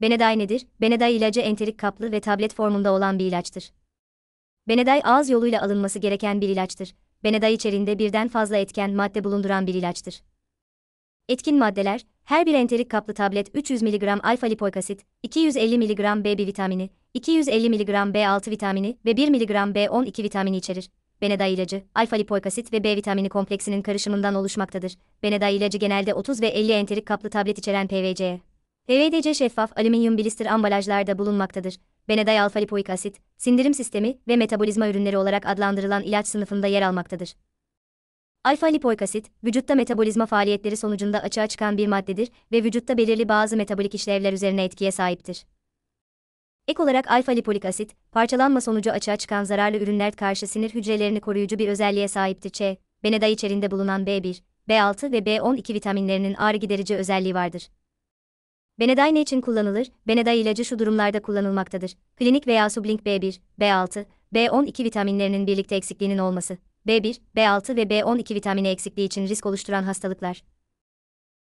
Beneday nedir? Beneday ilacı enterik kaplı ve tablet formunda olan bir ilaçtır. Beneday ağız yoluyla alınması gereken bir ilaçtır. Beneday içerinde birden fazla etken madde bulunduran bir ilaçtır. Etkin maddeler, her bir enterik kaplı tablet 300 mg alfa lipoik asit, 250 mg B1 vitamini, 250 mg B6 vitamini ve 1 mg B12 vitamini içerir. Beneda ilacı, alfa lipoik asit ve B vitamini kompleksinin karışımından oluşmaktadır. Beneda ilacı genelde 30 ve 50 enterik kaplı tablet içeren PVC'ye PVDC şeffaf alüminyum blister ambalajlarda bulunmaktadır. Beneday alfa lipoik asit, sindirim sistemi ve metabolizma ürünleri olarak adlandırılan ilaç sınıfında yer almaktadır. Alfa lipoik asit, vücutta metabolizma faaliyetleri sonucunda açığa çıkan bir maddedir ve vücutta belirli bazı metabolik işlevler üzerine etkiye sahiptir. Ek olarak alfa lipolik asit, parçalanma sonucu açığa çıkan zararlı ürünler karşı sinir hücrelerini koruyucu bir özelliğe sahiptir. C, beneday içerisinde bulunan B1, B6 ve B12 vitaminlerinin ağrı giderici özelliği vardır. Beneday ne için kullanılır? Benedai ilacı şu durumlarda kullanılmaktadır. Klinik veya sublink B1, B6, B12 vitaminlerinin birlikte eksikliğinin olması. B1, B6 ve B12 vitamini eksikliği için risk oluşturan hastalıklar.